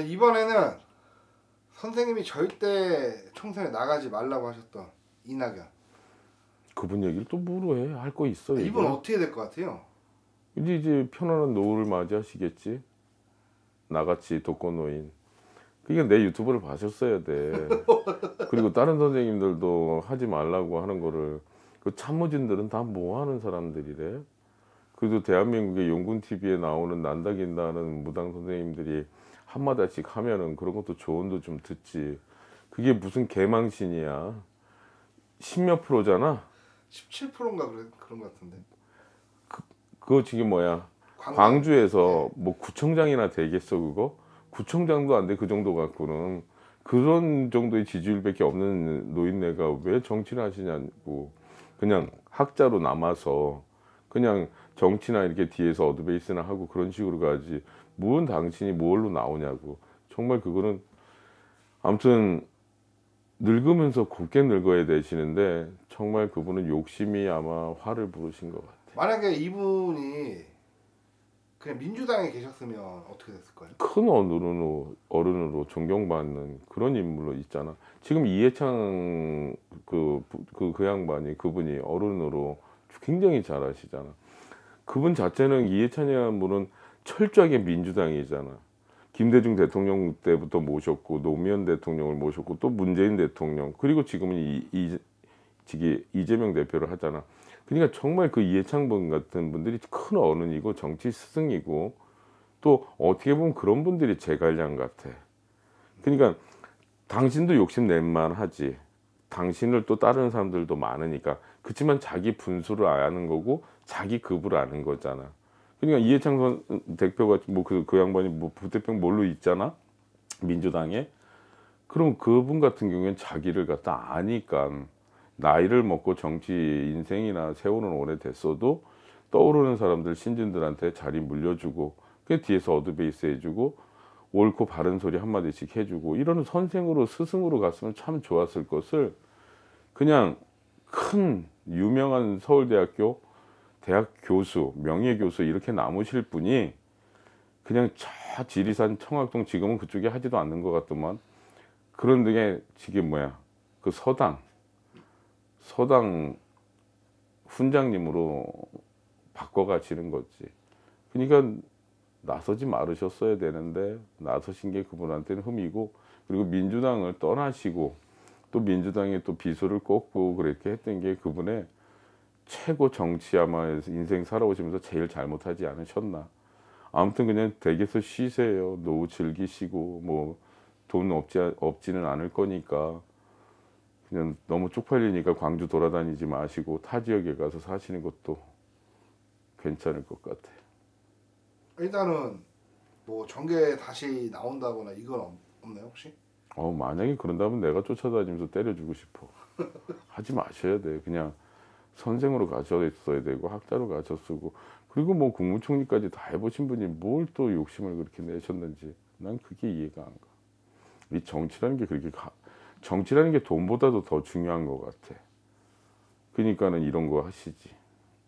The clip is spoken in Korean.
이번에는 선생님이 절대 총선에 나가지 말라고 하셨던 이낙연. 그분 얘기를 또 뭐로 해? 할 거 있어. 이번 얘기는? 어떻게 될 것 같아요? 이제 이제 편안한 노후를 맞이하시겠지. 나같이 독거노인. 그게 내 유튜브를 봐셨어야 돼. 그리고 다른 선생님들도 하지 말라고 하는 거를 그 참모진들은 다 뭐 하는 사람들이래. 그래도 대한민국의 용군 TV에 나오는 난다긴다는 무당 선생님들이 한마디씩 하면은 그런 것도 조언도 좀 듣지. 그게 무슨 개망신이야. 십몇 프로잖아. 17%인가 그래, 그런 것 같은데. 그, 그거 지금 뭐야? 광주. 에서뭐 네. 구청장이나 되겠어 그거? 구청장도 안 돼 그 정도 갖고는 그런 정도의 지지율밖에 없는 노인네가 왜 정치를 하시냐고 그냥 학자로 남아서 그냥 정치나 이렇게 뒤에서 어드베이스나 하고 그런 식으로 가지 무슨 당신이 뭘로 나오냐고 정말 그거는 아무튼 늙으면서 곱게 늙어야 되시는데 정말 그분은 욕심이 아마 화를 부르신 것 같아요. 만약에 이분이 그냥 민주당에 계셨으면 어떻게 됐을까요? 큰 어른으로 어른으로 존경받는 그런 인물로 있잖아. 지금 이해창 그그 그, 그, 양반이 그분이 어른으로 굉장히 잘하시잖아. 그분 자체는 이해찬이라는 분은 철저하게 민주당이잖아. 김대중 대통령 때부터 모셨고 노무현 대통령을 모셨고 또 문재인 대통령 그리고 지금은 이, 이, 이 이재명 대표를 하잖아. 그러니까 정말 그 이해창분 같은 분들이 큰 어른이고 정치 스승이고 또 어떻게 보면 그런 분들이 제갈량 같아. 그러니까 당신도 욕심 낼만 하지. 당신을 또 따르는 사람들도 많으니까 그렇지만 자기 분수를 아는 거고 자기 급을 아는 거잖아. 그러니까 이해창 선 대표가 뭐그그 그 양반이 뭐 부대병 뭘로 있잖아 민주당에 그럼 그분 같은 경우에는 자기를 갖다 아니까 나이를 먹고 정치 인생이나 세월은 오래됐어도 떠오르는 사람들 신진들한테 자리 물려주고 그 뒤에서 어드베이스 해주고 옳고 바른 소리 한마디씩 해주고 이런 선생으로 스승으로 갔으면 참 좋았을 것을 그냥 큰 유명한 서울대학교 대학 교수, 명예교수 이렇게 남으실 분이 그냥 저 지리산 청학동 지금은 그쪽에 하지도 않는 것 같더만 그런 등의 지금 뭐야 그 서당 서당 훈장님으로 바꿔가시는 거지 그러니까 나서지 말으셨어야 되는데 나서신 게 그분한테는 흠이고 그리고 민주당을 떠나시고 또 민주당에 또 비수를 꺾고 그렇게 했던 게 그분의 최고 정치 아마 인생 살아오시면서 제일 잘못하지 않으셨나 아무튼 그냥 댁에서 쉬세요 노후 즐기시고 뭐 돈 없지 없지는 않을 거니까 그냥 너무 쪽팔리니까 광주 돌아다니지 마시고 타 지역에 가서 사시는 것도 괜찮을 것 같아요. 일단은 뭐 전개 다시 나온다거나 이건 없, 나요 혹시? 어 만약에 그런다면 내가 쫓아다니면서 때려주고 싶어. 하지 마셔야 돼. 그냥 선생으로 가져 어야 되고 학자로 가져 고 그리고 뭐 국무총리까지 다 해보신 분이 뭘 또 욕심을 그렇게 내셨는지 난 그게 이해가 안 가. 이 정치라는 게 그렇게 가, 정치라는 게 돈보다도 더 중요한 것 같아. 그러니까는 이런 거 하시지.